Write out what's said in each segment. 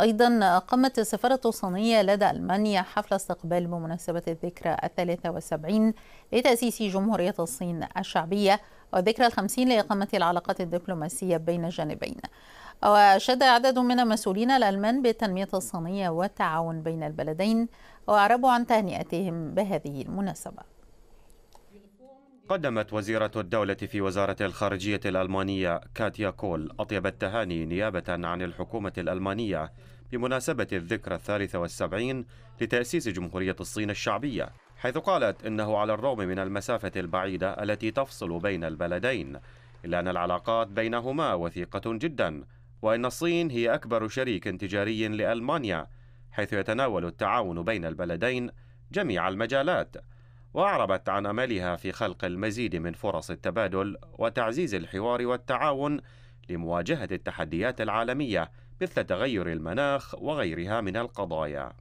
أيضا قامت السفارة الصينية لدى ألمانيا حفل استقبال بمناسبة الذكرى الثلاثة والسبعين لتأسيس جمهورية الصين الشعبية والذكرى الخمسين لإقامة العلاقات الدبلوماسية بين الجانبين وشد عدد من المسؤولين الألمان بالتنمية الصينية والتعاون بين البلدين وأعربوا عن تهنئتهم بهذه المناسبة قدمت وزيرة الدولة في وزارة الخارجية الألمانية كاتيا كول أطيب التهاني نيابة عن الحكومة الألمانية بمناسبة الذكرى الثالثة والسبعين لتأسيس جمهورية الصين الشعبية حيث قالت إنه على الرغم من المسافة البعيدة التي تفصل بين البلدين إلا أن العلاقات بينهما وثيقة جدا وأن الصين هي أكبر شريك تجاري لألمانيا حيث يتناول التعاون بين البلدين جميع المجالات واعربت عن املها في خلق المزيد من فرص التبادل وتعزيز الحوار والتعاون لمواجهه التحديات العالميه مثل تغير المناخ وغيرها من القضايا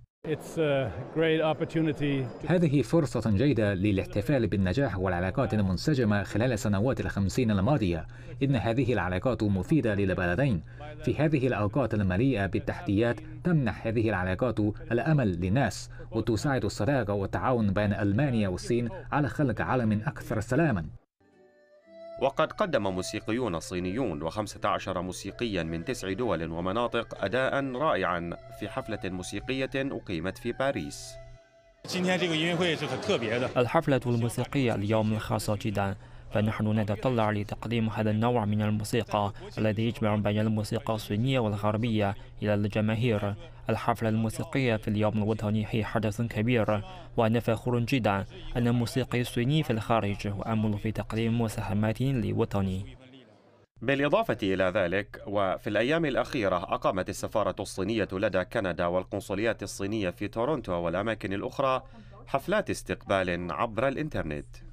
هذه فرصة جيدة للاحتفال بالنجاح والعلاقات المنسجمة خلال سنوات الخمسين الماضية إن هذه العلاقات مفيدة للبلدين في هذه الأوقات المليئة بالتحديات تمنح هذه العلاقات الأمل للناس وتساعد الصداقة والتعاون بين ألمانيا والصين على خلق عالم أكثر سلاماً وقد قدم موسيقيون صينيون و15 موسيقيا من تسع دول ومناطق أداء رائعا في حفلة موسيقية أقيمت في باريس الحفلة الموسيقية اليوم خاصة جدا فنحن نتطلع لتقديم هذا النوع من الموسيقى الذي يجمع بين الموسيقى الصينية والغربية إلى الجماهير الحفلة الموسيقية في اليوم الوطني هي حدث كبير وأنا فخور جدا أن الموسيقي الصيني في الخارج وأمل في تقديم مساهمات لوطني بالإضافة إلى ذلك وفي الأيام الأخيرة أقامت السفارة الصينية لدى كندا والقنصليات الصينية في تورونتو والأماكن الأخرى حفلات استقبال عبر الإنترنت